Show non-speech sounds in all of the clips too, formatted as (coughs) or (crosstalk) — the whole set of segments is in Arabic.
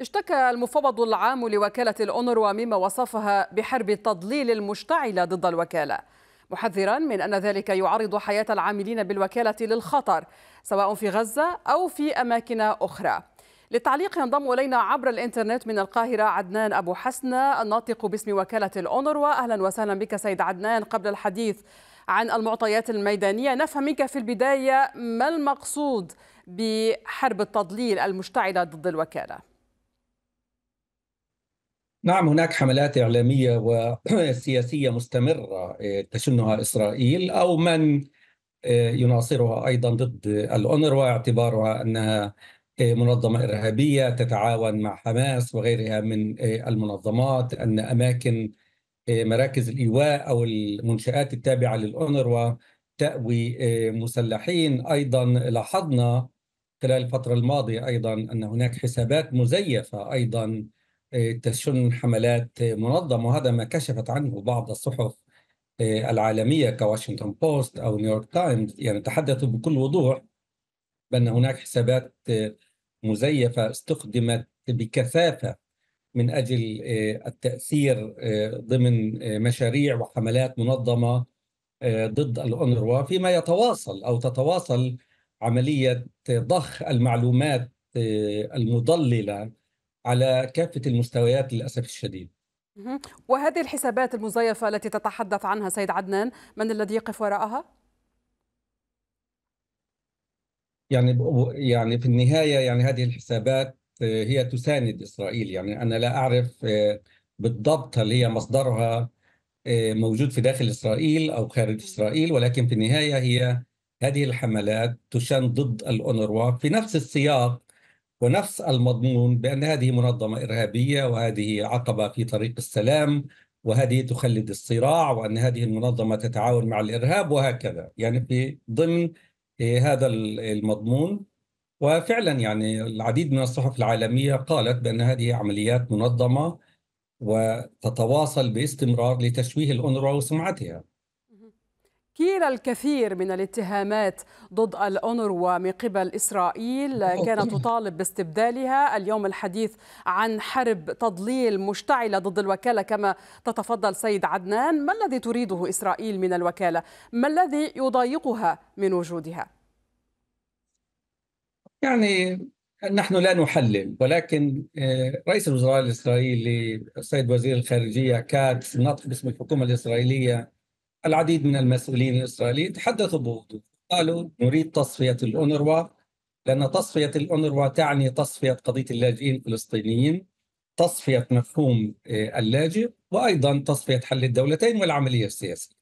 اشتكى المفوض العام لوكالة الأونروا مما وصفها بحرب التضليل المشتعلة ضد الوكالة محذرا من أن ذلك يعرض حياة العاملين بالوكالة للخطر سواء في غزة أو في أماكن أخرى للتعليق ينضم إلينا عبر الإنترنت من القاهرة عدنان أبو حسنة الناطق باسم وكالة الأونروا أهلا وسهلا بك سيد عدنان قبل الحديث عن المعطيات الميدانية نفهم منك في البداية ما المقصود بحرب التضليل المشتعلة ضد الوكالة نعم هناك حملات إعلامية وسياسية (clears throat) مستمرة آه، تشنها إسرائيل أو من آه، يناصرها أيضا ضد الأونروا اعتبارها أنها آه، منظمة إرهابية تتعاون مع حماس وغيرها من المنظمات أن أماكن مراكز الإيواء أو المنشآت التابعة للأونروا تأوي مسلحين أيضا لاحظنا خلال الفترة الماضية أيضا أن هناك حسابات مزيفة أيضا تشن حملات منظمة وهذا ما كشفت عنه بعض الصحف آه، العالمية كواشنطن بوست أو نيويورك تايمز يعني تحدثوا بكل وضوح بأن هناك حسابات آه، مزيفة استخدمت بكثافة من أجل آه، التأثير ضمن مشاريع وحملات منظمة ضد الأونروا فيما يتواصل أو تتواصل عملية ضخ المعلومات المضللة على كافة المستويات للأسف الشديد وهذه الحسابات المزيفة التي تتحدث عنها سيد عدنان من الذي يقف وراءها؟ يعني يعني في النهاية يعني هذه الحسابات آه، هي تساند إسرائيل يعني أنا لا أعرف آه، بالضبط هل هي مصدرها آه، موجود في داخل إسرائيل أو خارج إسرائيل ولكن في النهاية هي هذه الحملات تشن ضد الأونروا في نفس السياق ونفس المضمون بأن هذه منظمة إرهابية وهذه عقبة في طريق السلام وهذه تخلد الصراع وأن هذه المنظمة تتعاون مع الإرهاب وهكذا يعني في ضمن إيه، هذا المضمون وفعلا يعني العديد من الصحف العالمية قالت بأن هذه عمليات منظمة وتتواصل باستمرار لتشويه الانرا وسمعتها كيل الكثير من الاتهامات ضد الأونروا من قبل إسرائيل كانت (laughs) تطالب باستبدالها اليوم الحديث عن حرب تضليل مشتعلة ضد الوكالة كما تتفضل سيد عدنان ما الذي تريده إسرائيل من الوكالة؟ ما الذي يضايقها من وجودها؟ يعني نحن لا نحلل ولكن آه، رئيس الوزراء الإسرائيلي السيد وزير الخارجية كاتس نطق باسم الحكومة الإسرائيلية العديد من المسؤولين الإسرائيليين تحدثوا بوضوح قالوا نريد تصفية الأونروا لأن تصفية الأونروا تعني تصفية قضية اللاجئين الفلسطينيين تصفية مفهوم آه، اللاجئ وأيضا تصفية حل الدولتين والعملية السياسية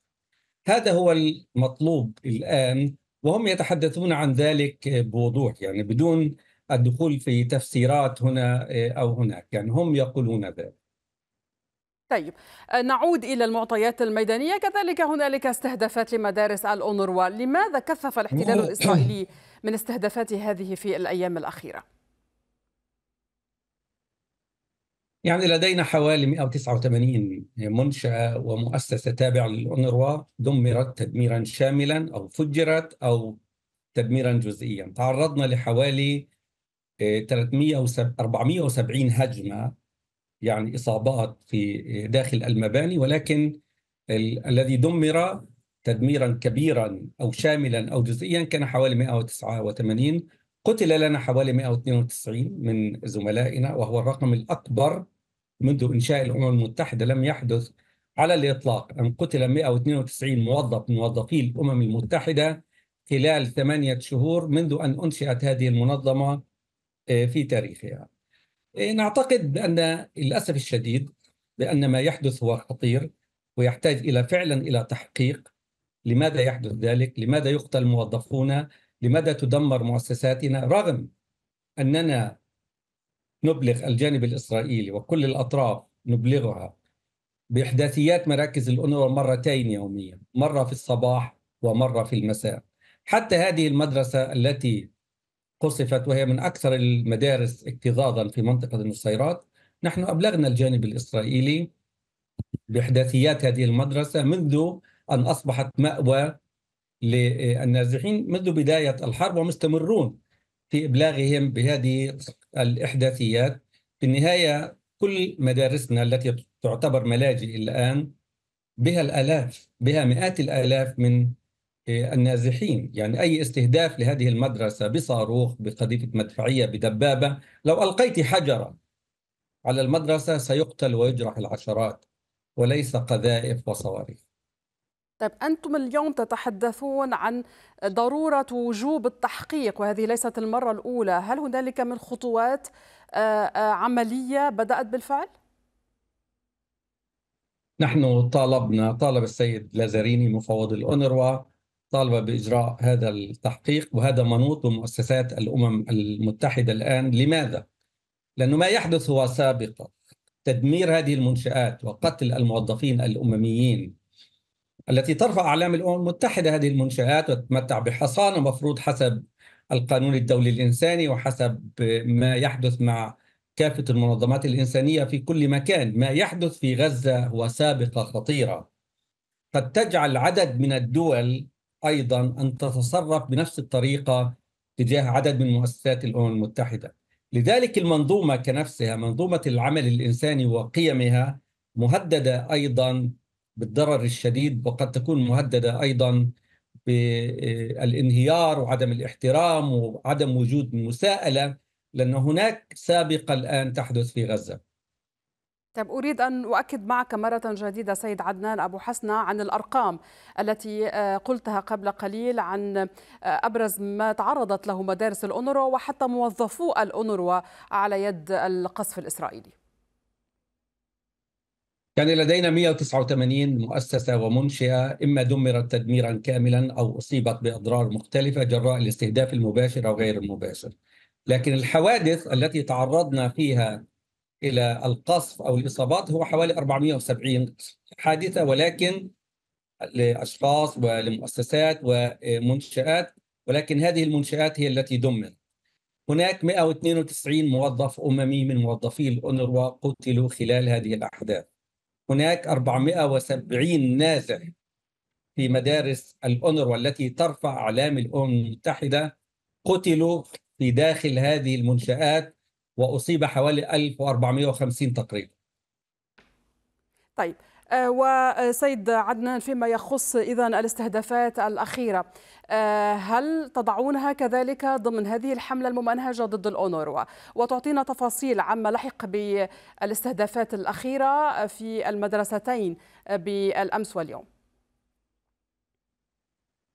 هذا هو المطلوب الآن وهم يتحدثون عن ذلك آه، بوضوح يعني بدون الدخول في تفسيرات هنا آه، أو هناك يعني هم يقولون ذلك طيب آه، نعود إلى المعطيات الميدانية كذلك هنالك استهدافات لمدارس الأونروا لماذا كثف الاحتلال (coughs) الإسرائيلي من استهدافات هذه في الأيام الأخيرة؟ يعني لدينا حوالي 189 منشأة ومؤسسة تابعة للأونروا دمرت تدميرا شاملا أو فجرت أو تدميرا جزئيا تعرضنا لحوالي 300 آه، 470 هجمة يعني إصابات في داخل المباني ولكن ال الذي دمر تدميرا كبيرا أو شاملا أو جزئيا كان حوالي 189 قتل لنا حوالي 192 من زملائنا وهو الرقم الأكبر منذ إنشاء الأمم المتحدة لم يحدث على الإطلاق أن قتل 192 موظف من موظفي الأمم المتحدة خلال ثمانية شهور منذ أن أنشئت هذه المنظمة آه، في تاريخها إيه، نعتقد بأن للأسف الشديد بأن ما يحدث هو خطير ويحتاج إلى فعلا إلى تحقيق لماذا يحدث ذلك؟ لماذا يقتل موظفونا؟ لماذا تدمر مؤسساتنا؟ رغم أننا نبلغ الجانب الإسرائيلي وكل الأطراف نبلغها بإحداثيات مراكز الأونروا مرتين يوميا مرة في الصباح ومرة في المساء حتى هذه المدرسة التي قصفت وهي من أكثر المدارس اكتظاظا في منطقة النصيرات نحن أبلغنا الجانب الإسرائيلي بإحداثيات هذه المدرسة منذ أن أصبحت مأوى للنازحين منذ بداية الحرب ومستمرون في إبلاغهم بهذه الإحداثيات في النهاية كل مدارسنا التي تعتبر ملاجئ الآن بها الآلاف بها مئات الآلاف من آه، النازحين يعني أي استهداف لهذه المدرسة بصاروخ بقذيفة مدفعية بدبابة لو ألقيت حجرا على المدرسة سيقتل ويجرح العشرات وليس قذائف وصواريخ طيب أنتم اليوم تتحدثون عن ضرورة وجوب التحقيق وهذه ليست المرة الأولى هل هنالك من خطوات آه، آه، عملية بدأت بالفعل؟ نحن طالبنا طالب السيد لازاريني مفوض الأونروا طالبه باجراء هذا التحقيق وهذا منوط بمؤسسات الامم المتحده الان لماذا؟ لانه ما يحدث هو سابقه تدمير هذه المنشات وقتل الموظفين الامميين التي ترفع اعلام الامم المتحده هذه المنشات وتتمتع بحصانه مفروض حسب القانون الدولي الانساني وحسب ما يحدث مع كافه المنظمات الانسانيه في كل مكان، ما يحدث في غزه هو سابقه خطيره قد تجعل عدد من الدول ايضا ان تتصرف بنفس الطريقه تجاه عدد من مؤسسات الامم المتحده. لذلك المنظومه كنفسها منظومه العمل الانساني وقيمها مهدده ايضا بالضرر الشديد وقد تكون مهدده ايضا بالانهيار وعدم الاحترام وعدم وجود مساءله لان هناك سابقه الان تحدث في غزه. طيب أريد أن أؤكد معك مرة جديدة سيد عدنان أبو حسنة عن الأرقام التي آه، قلتها قبل قليل عن آه، أبرز ما تعرضت له مدارس الأونروا وحتى موظفو الأونروا على يد القصف الإسرائيلي كان لدينا 189 مؤسسة ومنشئة إما دمرت تدميرا كاملا أو أصيبت بأضرار مختلفة جراء الاستهداف المباشر أو غير المباشر لكن الحوادث التي تعرضنا فيها الى القصف او الاصابات هو حوالي 470 حادثه ولكن لاشخاص ولمؤسسات ومنشات ولكن هذه المنشات هي التي دمرت. هناك 192 موظف اممي من موظفي الأونروا قتلوا خلال هذه الاحداث. هناك 470 نازح في مدارس الأونروا التي ترفع اعلام الامم المتحده قتلوا في داخل هذه المنشات واصيب حوالي 1450 تقريبا طيب آه، وسيد عدنان فيما يخص اذا الاستهدافات الاخيره آه، هل تضعونها كذلك ضمن هذه الحمله الممنهجه ضد الاونروا وتعطينا تفاصيل عما لحق بالاستهدافات الاخيره في المدرستين بالامس واليوم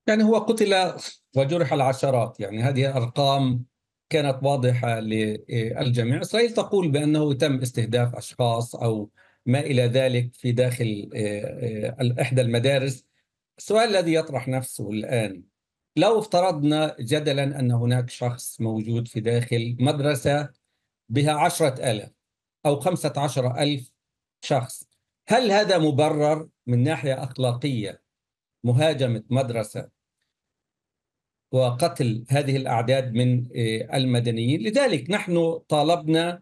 يعني هو قتل وجرح العشرات يعني هذه ارقام كانت واضحه للجميع، اسرائيل تقول بانه تم استهداف اشخاص او ما الى ذلك في داخل آه، آه، احدى المدارس. السؤال الذي يطرح نفسه الان لو افترضنا جدلا ان هناك شخص موجود في داخل مدرسه بها عشرة ألف أو خمسة عشر ألف شخص هل هذا مبرر من ناحية أخلاقية مهاجمة مدرسة وقتل هذه الأعداد من آه، المدنيين لذلك نحن طالبنا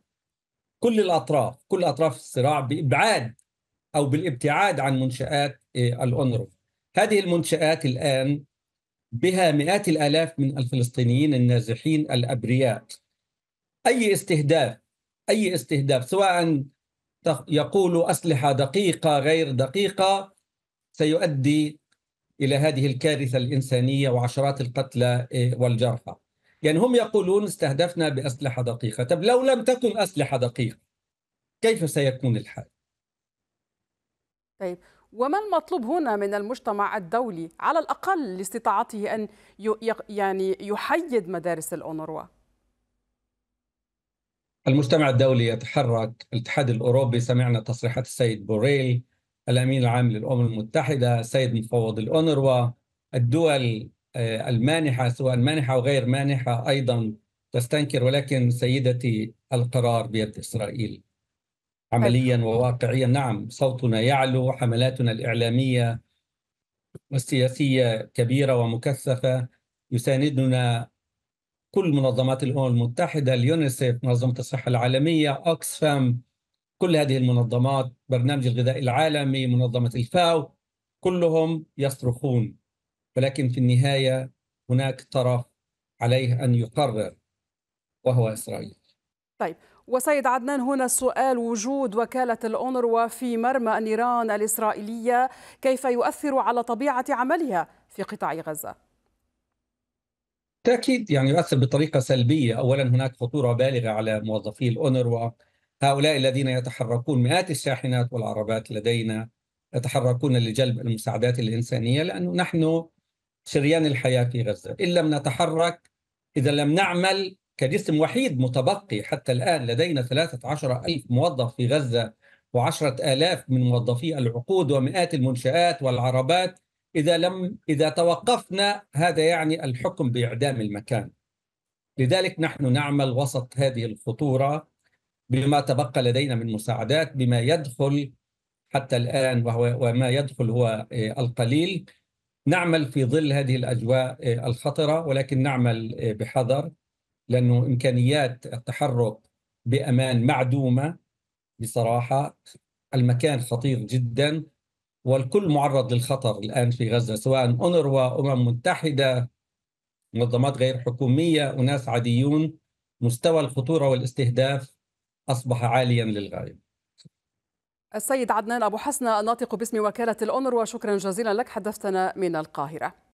كل الأطراف كل أطراف الصراع بإبعاد أو بالابتعاد عن منشآت آه، الأونروا هذه المنشآت الآن بها مئات الآلاف من الفلسطينيين النازحين الأبرياء أي استهداف أي استهداف سواء يقول أسلحة دقيقة غير دقيقة سيؤدي الى هذه الكارثه الانسانيه وعشرات القتلى إيه، والجرحى. يعني هم يقولون استهدفنا باسلحه دقيقه، طب لو لم تكن اسلحه دقيقه كيف سيكون الحال؟ طيب وما المطلوب هنا من المجتمع الدولي على الاقل لاستطاعته ان يعني يحيد مدارس الاونروا؟ المجتمع الدولي يتحرك، الاتحاد الاوروبي سمعنا تصريحات السيد بوريل الامين العام للامم المتحده السيد مفوض الاونروا الدول آه، المانحه سواء مانحه وغير مانحه ايضا تستنكر ولكن سيدتي القرار بيد اسرائيل عمليا أيوة. وواقعيا نعم صوتنا يعلو حملاتنا الاعلاميه والسياسيه كبيره ومكثفه يساندنا كل منظمات الامم المتحده اليونيسف منظمه الصحه العالميه اوكسفام كل هذه المنظمات برنامج الغذاء العالمي منظمة الفاو كلهم يصرخون ولكن في النهاية هناك طرف عليه أن يقرر وهو إسرائيل طيب وسيد عدنان هنا السؤال وجود وكالة الأونروا في مرمى النيران الإسرائيلية كيف يؤثر على طبيعة عملها في قطاع غزة؟ بالتأكيد يعني يؤثر بطريقة سلبية أولا هناك خطورة بالغة على موظفي الأونروا هؤلاء الذين يتحركون مئات الشاحنات والعربات لدينا يتحركون لجلب المساعدات الإنسانية لأنه نحن شريان الحياة في غزة إن لم نتحرك إذا لم نعمل كجسم وحيد متبقي حتى الآن لدينا 13 ألف موظف في غزة وعشرة آلاف من موظفي العقود ومئات المنشآت والعربات إذا لم إذا توقفنا هذا يعني الحكم بإعدام المكان لذلك نحن نعمل وسط هذه الخطورة بما تبقى لدينا من مساعدات بما يدخل حتى الآن وهو وما يدخل هو آه، القليل نعمل في ظل هذه الأجواء آه، الخطرة ولكن نعمل آه، بحذر لأنه إمكانيات التحرك بأمان معدومة بصراحة المكان خطير جدا والكل معرض للخطر الآن في غزة سواء أونروا أمم متحدة منظمات غير حكومية أناس عاديون مستوى الخطورة والاستهداف أصبح عاليا للغاية السيد عدنان أبو حسن الناطق باسم وكالة الأونر وشكرا جزيلا لك حدثتنا من القاهرة